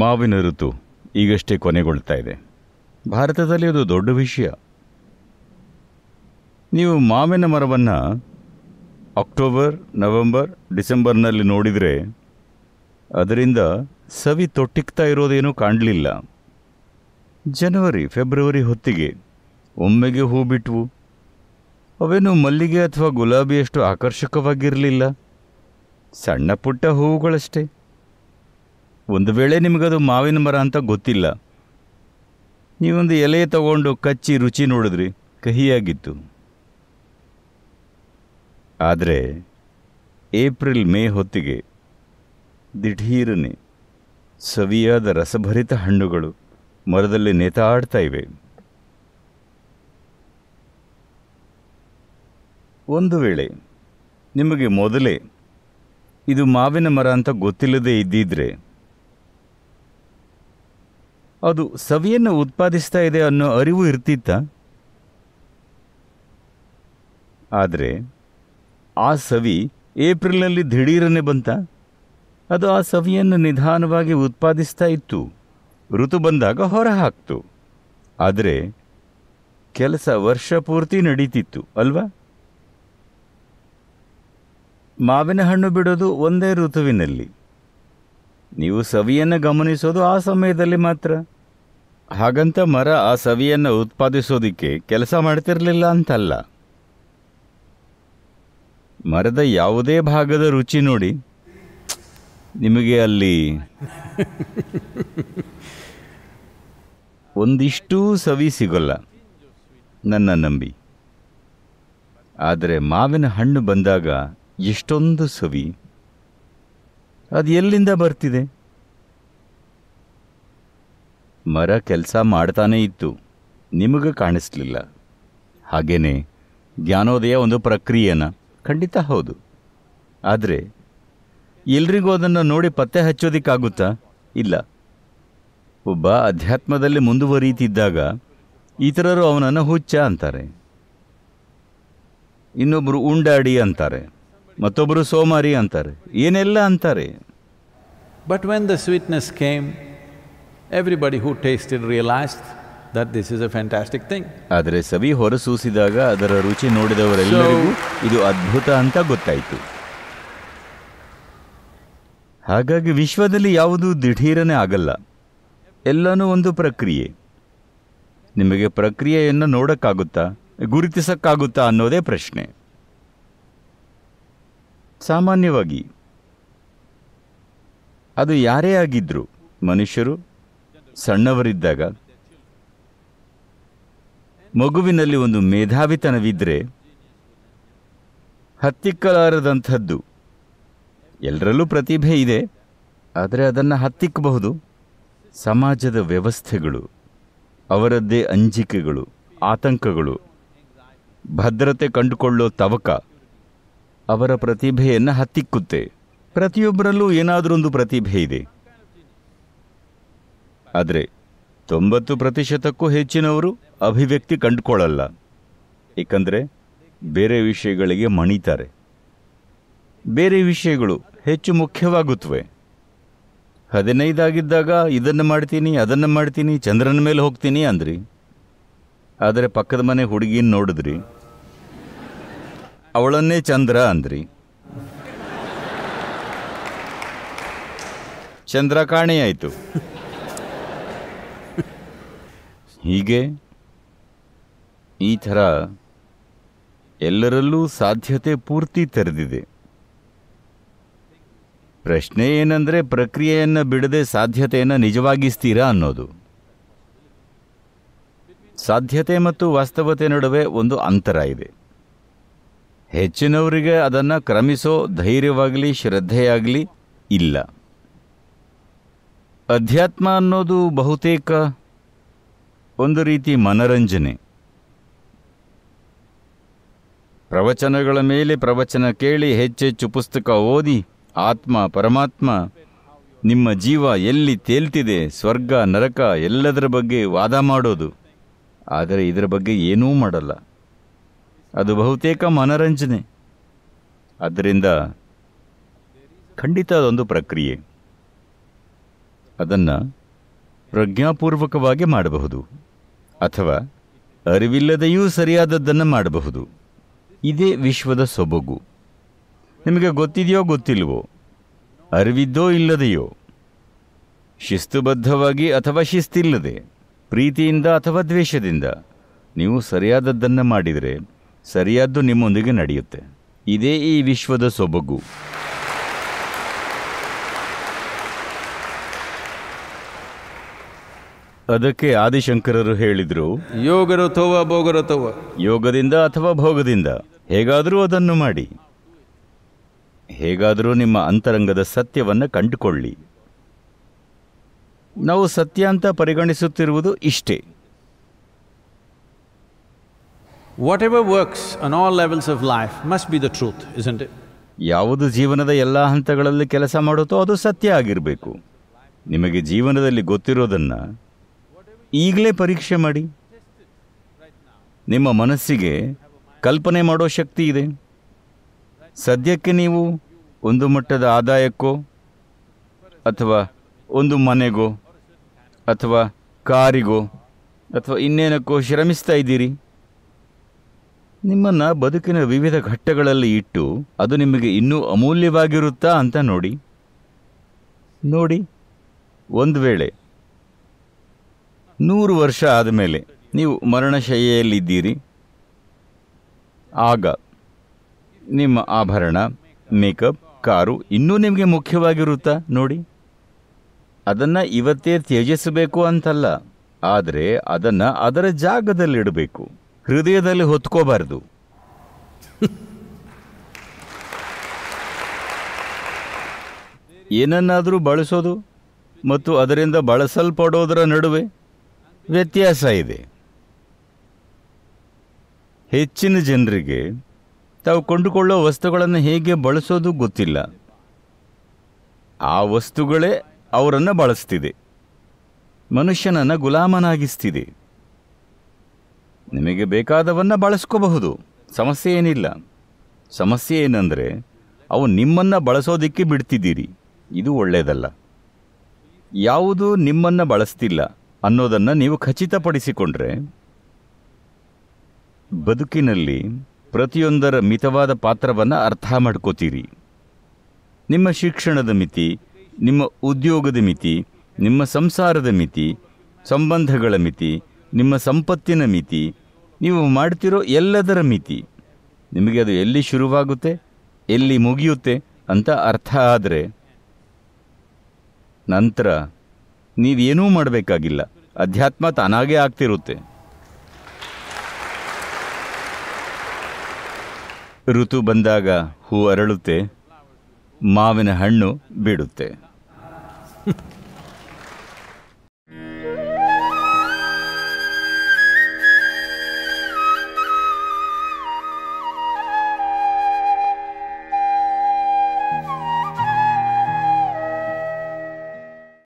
ಮಾವಿನ ಋತು ಈಗಷ್ಟೇ ಕೊನೆಗೊಳ್ತಾ ಇದೆ ಭಾರತದಲ್ಲಿ ಅದು ದೊಡ್ಡ ವಿಷಯ ನೀವು ಮಾವಿನ ಮರವನ್ನು ಅಕ್ಟೋಬರ್ ನವೆಂಬರ್ ಡಿಸೆಂಬರ್ನಲ್ಲಿ ನೋಡಿದರೆ ಅದರಿಂದ ಸವಿ ತೊಟ್ಟಿಕ್ತಾ ಇರೋದೇನೂ ಕಾಣಲಿಲ್ಲ ಜನವರಿ ಫೆಬ್ರವರಿ ಹೊತ್ತಿಗೆ ಒಮ್ಮೆಗೆ ಹೂ ಬಿಟ್ವು ಅವೇನು ಮಲ್ಲಿಗೆ ಅಥವಾ ಗುಲಾಬಿಯಷ್ಟು ಆಕರ್ಷಕವಾಗಿರಲಿಲ್ಲ ಸಣ್ಣ ಪುಟ್ಟ ಹೂವುಗಳಷ್ಟೇ ಒಂದು ವೇಳೆ ನಿಮಗದು ಮಾವಿನ ಮರ ಅಂತ ಗೊತ್ತಿಲ್ಲ ನೀವೊಂದು ಎಲೆ ತಗೊಂಡು ಕಚ್ಚಿ ರುಚಿ ನೋಡಿದ್ರಿ ಕಹಿಯಾಗಿತ್ತು ಆದರೆ ಏಪ್ರಿಲ್ ಮೇ ಹೊತ್ತಿಗೆ ದಿಢೀರನೆ ಸವಿಯಾದ ರಸಭರಿತ ಹಣ್ಣುಗಳು ಮರದಲ್ಲಿ ನೇತಾಡ್ತಾ ಇವೆ ಒಂದು ವೇಳೆ ನಿಮಗೆ ಮೊದಲೇ ಇದು ಮಾವಿನ ಮರ ಅಂತ ಗೊತ್ತಿಲ್ಲದೆ ಇದ್ದಿದ್ರೆ ಅದು ಸವಿಯನ್ನು ಉತ್ಪಾದಿಸ್ತಾ ಇದೆ ಅನ್ನೋ ಅರಿವು ಇರ್ತಿತ್ತ ಆದರೆ ಆ ಸವಿ ಏಪ್ರಿಲ್ನಲ್ಲಿ ದಿಢೀರನೆ ಬಂತ ಅದು ಆ ಸವಿಯನ್ನು ನಿಧಾನವಾಗಿ ಉತ್ಪಾದಿಸ್ತಾ ಇತ್ತು ಋತು ಬಂದಾಗ ಹೊರ ಹಾಕ್ತು ಆದರೆ ಕೆಲಸ ವರ್ಷ ಪೂರ್ತಿ ನಡೀತಿತ್ತು ಅಲ್ವಾ ಮಾವಿನ ಹಣ್ಣು ಬಿಡೋದು ಒಂದೇ ಋತುವಿನಲ್ಲಿ ನೀವು ಸವಿಯನ್ನು ಗಮನಿಸೋದು ಆ ಸಮಯದಲ್ಲಿ ಮಾತ್ರ ಹಾಗಂತ ಮರ ಆ ಸವಿಯನ್ನು ಉತ್ಪಾದಿಸೋದಿಕ್ಕೆ ಕೆಲಸ ಮಾಡ್ತಿರಲಿಲ್ಲ ಅಂತಲ್ಲ ಮರದ ಯಾವುದೇ ಭಾಗದ ರುಚಿ ನೋಡಿ ನಿಮಗೆ ಅಲ್ಲಿ ಒಂದಿಷ್ಟು ಸವಿ ಸಿಗೋಲ್ಲ ನನ್ನ ನಂಬಿ ಆದರೆ ಮಾವಿನ ಹಣ್ಣು ಬಂದಾಗ ಎಷ್ಟೊಂದು ಸವಿ ಅದು ಎಲ್ಲಿಂದ ಬರ್ತಿದೆ ಮರ ಕೆಲಸ ಮಾಡ್ತಾನೇ ಇತ್ತು ನಿಮಗೆ ಕಾಣಿಸ್ಲಿಲ್ಲ ಹಾಗೇನೆ ಜ್ಞಾನೋದಯ ಒಂದು ಪ್ರಕ್ರಿಯೆನ ಖಂಡಿತ ಹೌದು ಆದರೆ ಎಲ್ರಿಗೂ ಅದನ್ನು ನೋಡಿ ಪತ್ತೆ ಹಚ್ಚೋದಿಕ್ಕಾಗುತ್ತಾ ಇಲ್ಲ ಒಬ್ಬ ಅಧ್ಯಾತ್ಮದಲ್ಲಿ ಮುಂದುವರಿಯುತ್ತಿದ್ದಾಗ ಇತರರು ಅವನನ್ನು ಹುಚ್ಚ ಅಂತಾರೆ ಇನ್ನೊಬ್ಬರು ಉಂಡಾಡಿ ಅಂತಾರೆ ಮತ್ತೊಬ್ಬರು ಸೋಮಾರಿ ಅಂತಾರೆ ಏನೆಲ್ಲ ಅಂತಾರೆ but when the sweetness came everybody who tasted realized that this is a fantastic thing. ಆದರೆ ಸವಿ ಹೊರಸೂಸಿದಾಗ ಅದರ ರುಚಿ ನೋಡಿದವರೆಲ್ಲರಿಗೂ ಇದು ಅದ್ಭುತ ಅಂತ ಗೊತ್ತಾಯಿತು. ಹಾಗಾಗಿ ವಿಶ್ವದಲ್ಲಿ ಯಾವುದು ದಿಢೀರನೆ ಆಗಲ್ಲ ಎಲ್ಲನೂ ಒಂದು ಪ್ರಕ್ರಿಯೆ ನಿಮಗೆ ಪ್ರಕ್ರಿಯೆಯನ್ನು ನೋಡೋಕ್ಕಾಗುತ್ತಾ ಗುರುತಿಸೋಕ್ಕಾಗುತ್ತಾ ಅನ್ನೋದೇ ಪ್ರಶ್ನೆ ಸಾಮಾನ್ಯವಾಗಿ ಅದು ಯಾರೇ ಆಗಿದ್ರು ಮನುಷ್ಯರು ಸಣ್ಣವರಿದ್ದಾಗ ಮಗುವಿನಲ್ಲಿ ಒಂದು ಮೇಧಾವಿತನವಿದ್ದರೆ ಹತ್ತಿಕ್ಕಲಾರದಂಥದ್ದು ಎಲ್ಲರಲ್ಲೂ ಪ್ರತಿಭೆ ಇದೆ ಆದರೆ ಅದನ್ನು ಹತ್ತಿಕ್ಕಬಹುದು ಸಮಾಜದ ವ್ಯವಸ್ಥೆಗಳು ಅವರದ್ದೇ ಅಂಜಿಕೆಗಳು ಆತಂಕಗಳು ಭದ್ರತೆ ಕಂಡುಕೊಳ್ಳೋ ತವಕ ಅವರ ಪ್ರತಿಭೆಯನ್ನು ಹತ್ತಿಕ್ಕುತ್ತೆ ಪ್ರತಿಯೊಬ್ಬರಲ್ಲೂ ಏನಾದರೂ ಒಂದು ಪ್ರತಿಭೆ ಇದೆ ಆದರೆ ತೊಂಬತ್ತು ಪ್ರತಿಶತಕ್ಕೂ ಹೆಚ್ಚಿನವರು ಅಭಿವ್ಯಕ್ತಿ ಕಂಡುಕೊಳ್ಳಲ್ಲ ಏಕೆಂದರೆ ಬೇರೆ ವಿಷಯಗಳಿಗೆ ಮಣಿತಾರೆ ಬೇರೆ ವಿಷಯಗಳು ಹೆಚ್ಚು ಮುಖ್ಯವಾಗುತ್ತವೆ ಹದಿನೈದಾಗಿದ್ದಾಗ ಇದನ್ನು ಮಾಡ್ತೀನಿ ಅದನ್ನು ಮಾಡ್ತೀನಿ ಚಂದ್ರನ ಮೇಲೆ ಹೋಗ್ತೀನಿ ಅಂದ್ರಿ ಆದರೆ ಪಕ್ಕದ ಮನೆ ಹುಡುಗಿನ ನೋಡಿದ್ರಿ ಅವಳನ್ನೇ ಚಂದ್ರ ಅಂದ್ರಿ ಚಂದ್ರ ಕಾಣೆಯಾಯಿತು ಹೀಗೆ ಈ ಥರ ಎಲ್ಲರಲ್ಲೂ ಸಾಧ್ಯತೆ ಪೂರ್ತಿ ತೆರೆದಿದೆ ಪ್ರಶ್ನೆ ಏನಂದರೆ ಪ್ರಕ್ರಿಯೆಯನ್ನು ಬಿಡದೆ ಸಾಧ್ಯತೆಯನ್ನು ನಿಜವಾಗಿಸ್ತೀರಾ ಅನ್ನೋದು ಸಾಧ್ಯತೆ ಮತ್ತು ವಾಸ್ತವತೆ ನಡುವೆ ಒಂದು ಅಂತರ ಇದೆ ಹೆಚ್ಚಿನವರಿಗೆ ಅದನ್ನು ಕ್ರಮಿಸೋ ಧೈರ್ಯವಾಗಲಿ ಶ್ರದ್ಧೆಯಾಗಲಿ ಇಲ್ಲ ಅಧ್ಯಾತ್ಮ ಅನ್ನೋದು ಬಹುತೇಕ ಒಂದು ರೀತಿ ಮನರಂಜನೆ ಪ್ರವಚನಗಳ ಮೇಲೆ ಪ್ರವಚನ ಕೇಳಿ ಹೆಚ್ಚೆಚ್ಚು ಪುಸ್ತಕ ಓದಿ ಆತ್ಮ ಪರಮಾತ್ಮ ನಿಮ್ಮ ಜೀವ ಎಲ್ಲಿ ತೇಲ್ತಿದೆ ಸ್ವರ್ಗ ನರಕ ಎಲ್ಲದರ ಬಗ್ಗೆ ವಾದ ಮಾಡೋದು ಆದರೆ ಇದರ ಬಗ್ಗೆ ಏನೂ ಮಾಡಲ್ಲ ಅದು ಬಹುತೇಕ ಮನರಂಜನೆ ಅದರಿಂದ ಖಂಡಿತ ಅದೊಂದು ಪ್ರಕ್ರಿಯೆ ಅದನ್ನು ಪ್ರಜ್ಞಾಪೂರ್ವಕವಾಗಿ ಮಾಡಬಹುದು ಅಥವಾ ಅರಿವಿಲ್ಲದೆಯೂ ಸರಿಯಾದದ್ದನ್ನು ಮಾಡಬಹುದು ಇದೇ ವಿಶ್ವದ ಸೊಬಗು ನಿಮಗೆ ಗೊತ್ತಿದೆಯೋ ಗೊತ್ತಿಲ್ವೋ ಅರಿವಿದ್ದೋ ಇಲ್ಲದೆಯೋ ಶಿಸ್ತುಬದ್ಧವಾಗಿ ಅಥವಾ ಶಿಸ್ತಿಲ್ಲದೆ ಪ್ರೀತಿಯಿಂದ ಅಥವಾ ದ್ವೇಷದಿಂದ ನೀವು ಸರಿಯಾದದ್ದನ್ನು ಮಾಡಿದರೆ ಸರಿಯಾದ್ದು ನಿಮ್ಮೊಂದಿಗೆ ನಡೆಯುತ್ತೆ ಇದೇ ಈ ವಿಶ್ವದ ಸೊಬಗು ಅದಕ್ಕೆ ಆದಿಶಂಕರರು ಹೇಳಿದ್ರು ಯೋಗರಥವ ಭೋಗರಥವ ಯೋಗದಿಂದ ಅಥವಾ ಭೋಗದಿಂದ ಹೇಗಾದರೂ ಅದನ್ನು ಮಾಡಿ ಹೇಗಾದರೂ ನಿಮ್ಮ ಅಂತರಂಗದ ಸತ್ಯವನ್ನು ಕಂಡುಕೊಳ್ಳಿ ನಾವು ಸತ್ಯ ಅಂತ ಪರಿಗಣಿಸುತ್ತಿರುವುದು ಇಷ್ಟೇ whatever works on all levels of life must be the truth isn't ಯಾವುದು ಜೀವನದ ಎಲ್ಲ ಹಂತಗಳಲ್ಲಿ ಕೆಲಸ ಮಾಡುತ್ತೋ ಅದು ಸತ್ಯ ಆಗಿರಬೇಕು ನಿಮಗೆ ಜೀವನದಲ್ಲಿ ಗೊತ್ತಿರೋದನ್ನು ಈಗಲೇ ಪರೀಕ್ಷೆ ಮಾಡಿ ನಿಮ್ಮ ಮನಸ್ಸಿಗೆ ಕಲ್ಪನೆ ಮಾಡೋ ಶಕ್ತಿ ಇದೆ ಸದ್ಯಕ್ಕೆ ನೀವು ಒಂದು ಮಟ್ಟದ ಆದಾಯಕ್ಕೋ ಅಥವಾ ಒಂದು ಮನೆಗೋ ಅಥವಾ ಕಾರಿಗೋ ಅಥವಾ ಇನ್ನೇನಕ್ಕೋ ಶ್ರಮಿಸ್ತಾ ಇದ್ದೀರಿ ನಿಮ್ಮನ್ನು ಬದುಕಿನ ವಿವಿಧ ಘಟ್ಟಗಳಲ್ಲಿ ಇಟ್ಟು ಅದು ನಿಮಗೆ ಇನ್ನೂ ಅಮೂಲ್ಯವಾಗಿರುತ್ತಾ ಅಂತ ನೋಡಿ ನೋಡಿ ಒಂದು ವೇಳೆ ನೂರು ವರ್ಷ ಆದಮೇಲೆ ನೀವು ಮರಣಶೈಯಲ್ಲಿದ್ದೀರಿ ಆಗ ನಿಮ್ಮ ಆಭರಣ ಮೇಕಪ್ ಕಾರು ಇನ್ನೂ ನಿಮಗೆ ಮುಖ್ಯವಾಗಿರುತ್ತಾ ನೋಡಿ ಅದನ್ನು ಇವತ್ತೇ ತ್ಯಜಿಸಬೇಕು ಅಂತಲ್ಲ ಆದರೆ ಅದನ್ನು ಅದರ ಜಾಗದಲ್ಲಿಡಬೇಕು ಹೃದಯದಲ್ಲಿ ಹೊತ್ಕೋಬಾರ್ದು ಏನನ್ನಾದರೂ ಬಳಸೋದು ಮತ್ತು ಅದರಿಂದ ಬಳಸಲ್ಪಡೋದರ ನಡುವೆ ವ್ಯತ್ಯಾಸ ಇದೆ ಹೆಚ್ಚಿನ ಜನರಿಗೆ ತಾವು ಕೊಂಡುಕೊಳ್ಳೋ ವಸ್ತುಗಳನ್ನು ಹೇಗೆ ಬಳಸೋದು ಗೊತ್ತಿಲ್ಲ ಆ ವಸ್ತುಗಳೇ ಅವರನ್ನು ಬಳಸ್ತಿದೆ ಮನುಷ್ಯನನ್ನು ಗುಲಾಮನಾಗಿಸ್ತಿದೆ ನಿಮಗೆ ಬೇಕಾದವನ್ನ ಬಳಸ್ಕೋಬಹುದು ಸಮಸ್ಯೆ ಏನಿಲ್ಲ ಸಮಸ್ಯೆ ಏನಂದರೆ ಅವು ನಿಮ್ಮನ್ನು ಬಳಸೋದಕ್ಕೆ ಬಿಡ್ತಿದ್ದೀರಿ ಇದು ಒಳ್ಳೆಯದಲ್ಲ ಯಾವುದು ನಿಮ್ಮನ್ನು ಬಳಸ್ತಿಲ್ಲ ಅನ್ನೋದನ್ನು ನೀವು ಖಚಿತಪಡಿಸಿಕೊಂಡ್ರೆ ಬದುಕಿನಲ್ಲಿ ಪ್ರತಿಯೊಂದರ ಮಿತವಾದ ಪಾತ್ರವನ್ನು ಅರ್ಥ ಮಾಡ್ಕೋತೀರಿ ನಿಮ್ಮ ಶಿಕ್ಷಣದ ಮಿತಿ ನಿಮ್ಮ ಉದ್ಯೋಗದ ಮಿತಿ ನಿಮ್ಮ ಸಂಸಾರದ ಮಿತಿ ಸಂಬಂಧಗಳ ಮಿತಿ ನಿಮ್ಮ ಸಂಪತ್ತಿನ ಮಿತಿ ನೀವು ಮಾಡ್ತಿರೋ ಎಲ್ಲದರ ಮಿತಿ ನಿಮಗೆ ಅದು ಎಲ್ಲಿ ಶುರುವಾಗುತ್ತೆ ಎಲ್ಲಿ ಮುಗಿಯುತ್ತೆ ಅಂತ ಅರ್ಥ ಆದರೆ ನಂತರ ನೀವೇನೂ ಮಾಡಬೇಕಾಗಿಲ್ಲ ಅಧ್ಯಾತ್ಮ ತಾನಾಗೇ ಆಗ್ತಿರುತ್ತೆ ಋತು ಬಂದಾಗ ಹೂ ಅರಳುತ್ತೆ ಮಾವಿನ ಹಣ್ಣು ಬಿಡುತ್ತೆ